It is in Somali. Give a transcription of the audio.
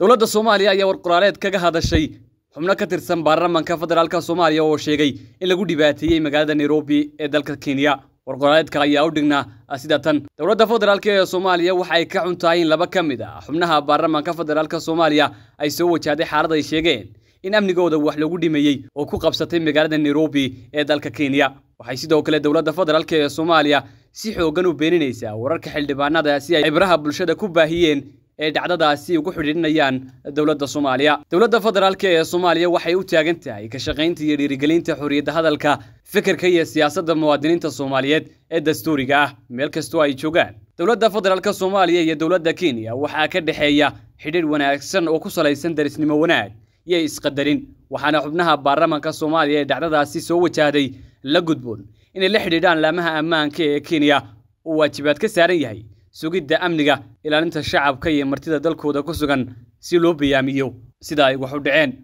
dowladda soomaaliya ayaa warquraaleed kaga hadashay xubno ka tirsan baarlamaanka federaalka soomaaliya oo sheegay in lagu dhibaateeyey magaalada nairobi ee dalka kenya warqoraaleedka ayaa u dhignaa sida tan dowladda federaalk ee soomaaliya waxa ay ka xun tahay in laba ka mid a ah xubnaha baarlamaanka federaalka soomaaliya ay soo wajahday xaalad ay sheegeen in amnigooda wax lagu dhimayey oo ku qabsatay magaalada nairobi ee dalka kenya waxay sidoo kale dowladda federaalk ee soomaaliya si xooggan u beeninaysaa wararka xildhibaanada si ay cibraha bulshada ku baahiyeen ay dhacdadaasi ugu xidhiidhinayaan dowladda soomaaliya dowladda federaalk ee soomaaliya waxay u taagan tahay ka shaqaynta iyo dhiirigelinta xorriyadda hadalka fikirka iyo siyaasadda muwaadiniinta soomaaliyeed ee dastuuriga ah meel kastoo ay joogaan dowladda federaalka soomaaliya iyo dowladda kenya waxaa ka dhexeeya xidhiidh wanaagsan oo ku salaysan darisnimo wanaag iyo isqadarin waxaana xubnaha baarlamaanka soomaaliya ee dhacdadaasi soo wajahday la gudboon inay la xidhiidhaan laamaha ammaanka ee kenya uu waajibaad ka saaran yahay sugidda amniga ilaalinta shacabka iyo martida dalkooda ku sugan si loo bayaamiyo sida ay wax u dhaceen